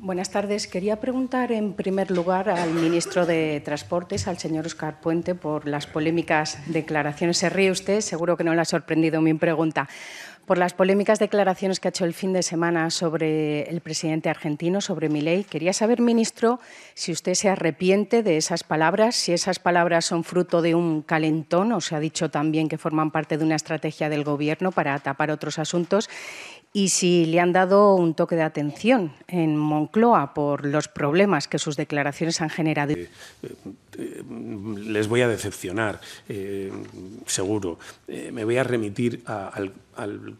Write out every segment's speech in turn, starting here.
Buenas tardes. Quería preguntar en primer lugar al ministro de Transportes, al señor Oscar Puente, por las polémicas declaraciones. Se ríe usted, seguro que no le ha sorprendido mi pregunta. Por las polémicas declaraciones que ha hecho el fin de semana sobre el presidente argentino, sobre mi ley, quería saber, ministro, si usted se arrepiente de esas palabras, si esas palabras son fruto de un calentón, o se ha dicho también que forman parte de una estrategia del Gobierno para tapar otros asuntos, y si le han dado un toque de atención en Moncloa por los problemas que sus declaraciones han generado. Eh, eh, les voy a decepcionar, eh, seguro. me voy a remitir al,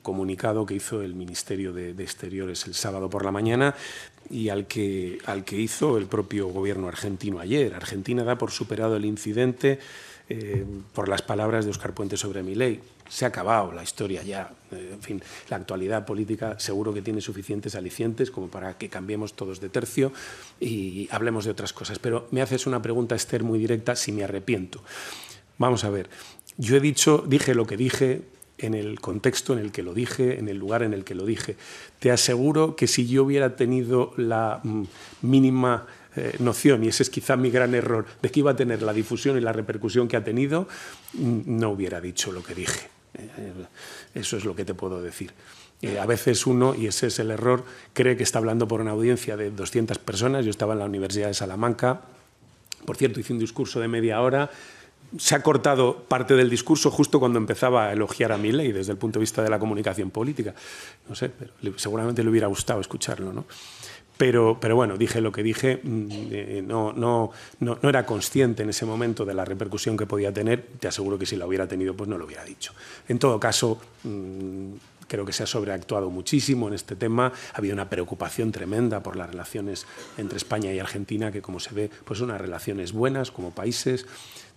comunicado que hizo el Ministerio de, de, Exteriores el sábado por la mañana y al que, al que hizo el propio gobierno argentino ayer. Argentina da por superado el incidente eh, por las palabras de Oscar Puente sobre mi ley. Se ha acabado la historia ya. Eh, en fin, la actualidad política seguro que tiene suficientes alicientes como para que cambiemos todos de tercio y hablemos de otras cosas. Pero me haces una pregunta, Esther, muy directa, si me arrepiento. Vamos a ver. Yo he dicho, dije lo que dije, en el contexto en el que lo dije, en el lugar en el que lo dije. Te aseguro que si yo hubiera tenido la mm, mínima eh, noción, y ese es quizá mi gran error, de que iba a tener la difusión y la repercusión que ha tenido, no hubiera dicho lo que dije. Eh, eso es lo que te puedo decir. Eh, a veces uno, y ese es el error, cree que está hablando por una audiencia de 200 personas. Yo estaba en la Universidad de Salamanca, por cierto, hice un discurso de media hora. Se ha cortado parte del discurso justo cuando empezaba a elogiar a Milley desde el punto de vista de la comunicación política. No sé, seguramente le hubiera gustado escucharlo, ¿no? Pero, pero bueno, dije lo que dije, mm, eh, no, no, no, era consciente en ese momento de la repercusión que podía tener, te aseguro que si la hubiera tenido, pues no lo hubiera dicho. En todo caso, mm, creo que se ha sobreactuado muchísimo en este tema. Ha habido una preocupación tremenda por las relaciones entre España y Argentina, que como se ve, pues son unas relaciones buenas como países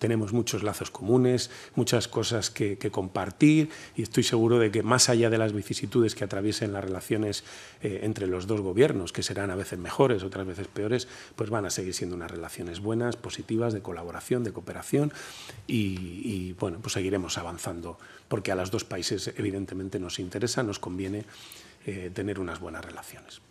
tenemos muchos lazos comunes, muchas cosas que, compartir y estoy seguro de que más allá de las vicisitudes que atraviesen las relaciones eh, entre los dos gobiernos, que serán a veces mejores, otras veces peores, pues van a seguir siendo unas relaciones buenas, positivas, de colaboración, de cooperación y, bueno, pues seguiremos avanzando porque a los dos países evidentemente nos interesa, nos conviene eh, tener unas buenas relaciones.